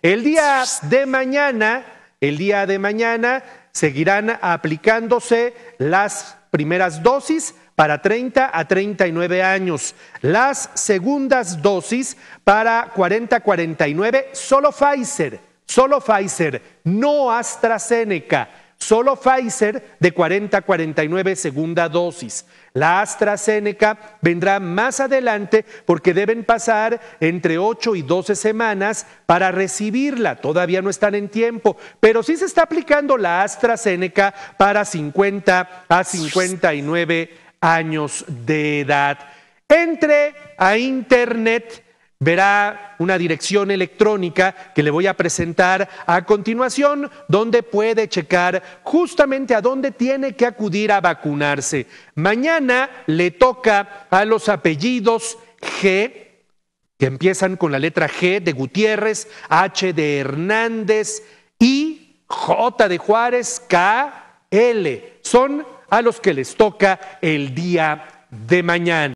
El día de mañana, el día de mañana seguirán aplicándose las primeras dosis para 30 a 39 años, las segundas dosis para 40 a 49, solo Pfizer, solo Pfizer, no AstraZeneca. Solo Pfizer de 40 a 49 segunda dosis. La AstraZeneca vendrá más adelante porque deben pasar entre 8 y 12 semanas para recibirla. Todavía no están en tiempo, pero sí se está aplicando la AstraZeneca para 50 a 59 años de edad. Entre a Internet verá una dirección electrónica que le voy a presentar a continuación, donde puede checar justamente a dónde tiene que acudir a vacunarse. Mañana le toca a los apellidos G, que empiezan con la letra G de Gutiérrez, H de Hernández, y J de Juárez, K, L. Son a los que les toca el día de mañana.